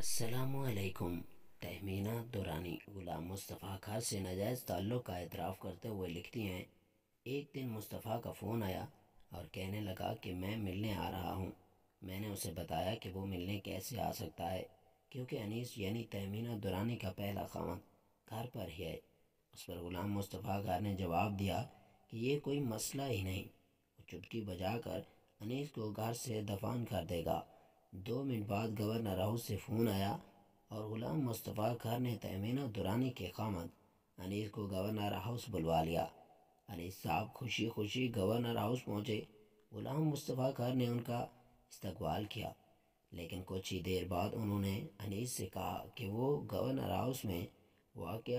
असलकुम तहमीना दुरानी गुलाम मुस्तफ़ा खास से नजायज़ ताल्लुक़ का एतराफ़ करते हुए लिखती हैं एक दिन मुस्तफ़ा का फ़ोन आया और कहने लगा कि मैं मिलने आ रहा हूँ मैंने उसे बताया कि वो मिलने कैसे आ सकता है क्योंकि अनीस यानी तहमीना दुरानी का पहला खामन घर पर ही है उस पर ग़ुलाम मुस्तफ़ा खार ने जवाब दिया कि ये कोई मसला ही नहीं वो चुटकी बजा कर अनीस को घर से दफान कर देगा दो मिनट बाद गवर्नर राहुल से फ़ोन आया और ग़ुलाम मुस्तफ़ा खान ने तमीना दुरानी के कामत अनीस को गवर्नर हाउस बुलवा लिया अनीस साहब खुशी खुशी गवर्नर हाउस पहुँचे ग़ुलाम मुस्तफ़ा खान ने उनका इस्तकबाल किया लेकिन कुछ ही देर बाद उन्होंने अनीस से कहा कि वो गवर्नर हाउस में वाक़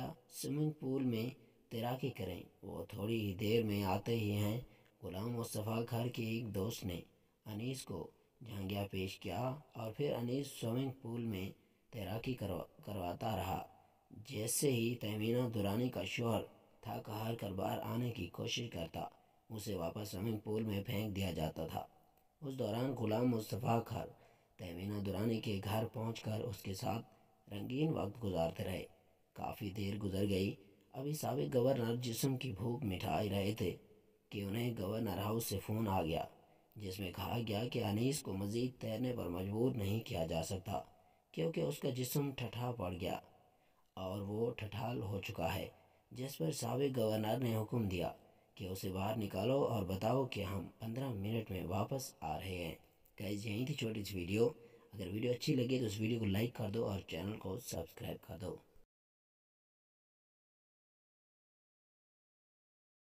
स्विमिंग पूल में तैराकी करें वो थोड़ी ही देर में आते ही हैं ग़ुलाम मुस्तफ़ा खान के एक दोस्त ने अनीस को झांगिया पेश किया और फिर अनीस स्विमिंग पूल में तैराकी करवा करवाता रहा जैसे ही तहमीना दुरानी का शोहर थक हार कर बाहर आने की कोशिश करता उसे वापस स्विमिंग पूल में फेंक दिया जाता था उस दौरान गुलाम मुस्तफ़ा खान तहमीना दुरानी के घर पहुँच उसके साथ रंगीन वक्त गुजारते रहे काफ़ी देर गुजर गई अभी सबक गवर्नर जिसम की भूख मिठाई रहे थे कि उन्हें गवर्नर हाउस से फ़ोन आ गया जिसमें कहा गया कि अनीस को मज़ीद तैरने पर मजबूर नहीं किया जा सकता क्योंकि उसका जिसम ठठा पड़ गया और वो ठठाल हो चुका है जिस पर सबक गवर्नर ने हुक्म दिया कि उसे बाहर निकालो और बताओ कि हम पंद्रह मिनट में वापस आ रहे हैं कैसे यहीं थी छोटी सी वीडियो अगर वीडियो अच्छी लगी तो उस वीडियो को लाइक कर दो और चैनल को सब्सक्राइब कर दो